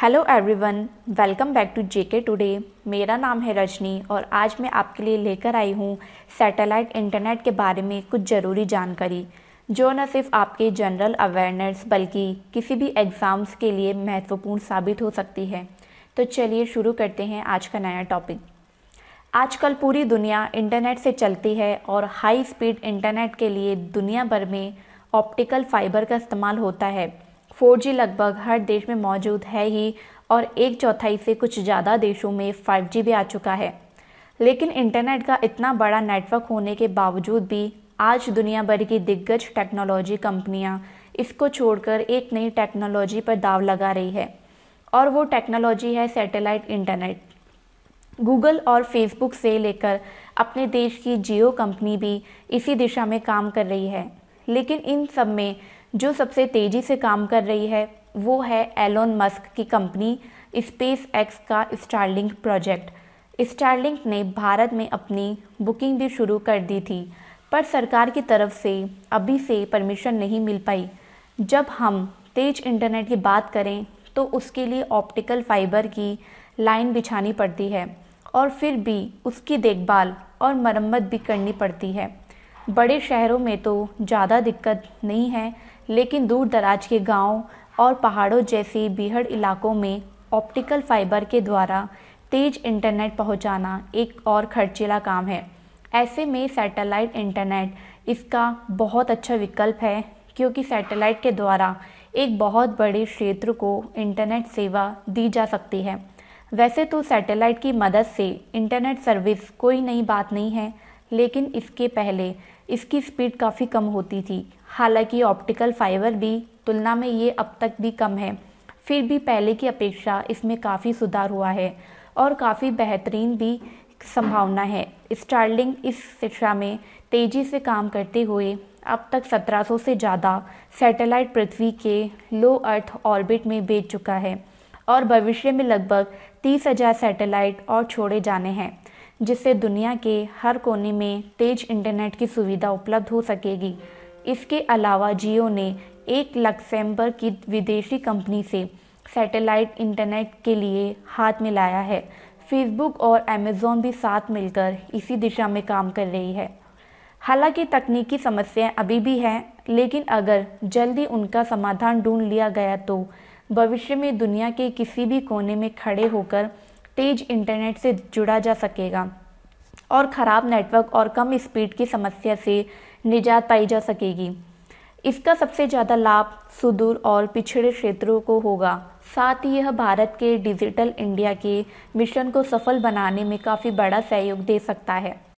hello everyone welcome back to JK today मेरा नाम है रजनी और आज मैं आपके लिए लेकर आई हूँ सैटेलाइट इंटरनेट के बारे में कुछ ज़रूरी जानकारी जो न सिर्फ आपके जनरल अवेयरनेस बल्कि किसी भी एग्ज़ाम्स के लिए महत्वपूर्ण साबित हो सकती है तो चलिए शुरू करते हैं आज का नया टॉपिक आजकल पूरी दुनिया इंटरनेट से चलती है और हाई स्पीड इंटरनेट के लिए दुनिया भर में ऑप्टिकल फाइबर का इस्तेमाल होता है 4G लगभग हर देश में मौजूद है ही और एक चौथाई से कुछ ज़्यादा देशों में 5G भी आ चुका है लेकिन इंटरनेट का इतना बड़ा नेटवर्क होने के बावजूद भी आज दुनिया भर की दिग्गज टेक्नोलॉजी कंपनियां इसको छोड़कर एक नई टेक्नोलॉजी पर दाव लगा रही है और वो टेक्नोलॉजी है सैटेलाइट इंटरनेट गूगल और फेसबुक से लेकर अपने देश की जियो कंपनी भी इसी दिशा में काम कर रही है लेकिन इन सब में जो सबसे तेज़ी से काम कर रही है वो है एलोन मस्क की कंपनी स्पेस एक्स का स्टारलिंक प्रोजेक्ट स्टारलिंक ने भारत में अपनी बुकिंग भी शुरू कर दी थी पर सरकार की तरफ से अभी से परमिशन नहीं मिल पाई जब हम तेज इंटरनेट की बात करें तो उसके लिए ऑप्टिकल फाइबर की लाइन बिछानी पड़ती है और फिर भी उसकी देखभाल और मरम्मत भी करनी पड़ती है बड़े शहरों में तो ज़्यादा दिक्कत नहीं है लेकिन दूर दराज के गाँव और पहाड़ों जैसे बीहड़ इलाकों में ऑप्टिकल फाइबर के द्वारा तेज इंटरनेट पहुंचाना एक और खर्चीला काम है ऐसे में सैटेलाइट इंटरनेट इसका बहुत अच्छा विकल्प है क्योंकि सैटेलाइट के द्वारा एक बहुत बड़े क्षेत्र को इंटरनेट सेवा दी जा सकती है वैसे तो सैटेलाइट की मदद से इंटरनेट सर्विस कोई नई बात नहीं है लेकिन इसके पहले इसकी स्पीड काफ़ी कम होती थी हालांकि ऑप्टिकल फाइबर भी तुलना में ये अब तक भी कम है फिर भी पहले की अपेक्षा इसमें काफ़ी सुधार हुआ है और काफ़ी बेहतरीन भी संभावना है स्टार्लिंग इस शिक्षा में तेज़ी से काम करते हुए अब तक 1700 से ज़्यादा सैटेलाइट पृथ्वी के लो अर्थ ऑर्बिट में भेज चुका है और भविष्य में लगभग हजार सैटेलाइट और छोड़े जाने हैं जिससे दुनिया के हर कोने में तेज इंटरनेट की सुविधा उपलब्ध हो सकेगी इसके अलावा जियो ने एक लक्सेम्बर की विदेशी कंपनी से सैटेलाइट इंटरनेट के लिए हाथ मिलाया है फेसबुक और अमेज़ॉन भी साथ मिलकर इसी दिशा में काम कर रही है हालांकि तकनीकी समस्याएं अभी भी हैं लेकिन अगर जल्दी उनका समाधान ढूंढ लिया गया तो भविष्य में दुनिया के किसी भी कोने में खड़े होकर तेज इंटरनेट से जुड़ा जा सकेगा और ख़राब नेटवर्क और कम स्पीड की समस्या से निजात पाई जा सकेगी इसका सबसे ज़्यादा लाभ सुदूर और पिछड़े क्षेत्रों को होगा साथ ही यह भारत के डिजिटल इंडिया के मिशन को सफल बनाने में काफ़ी बड़ा सहयोग दे सकता है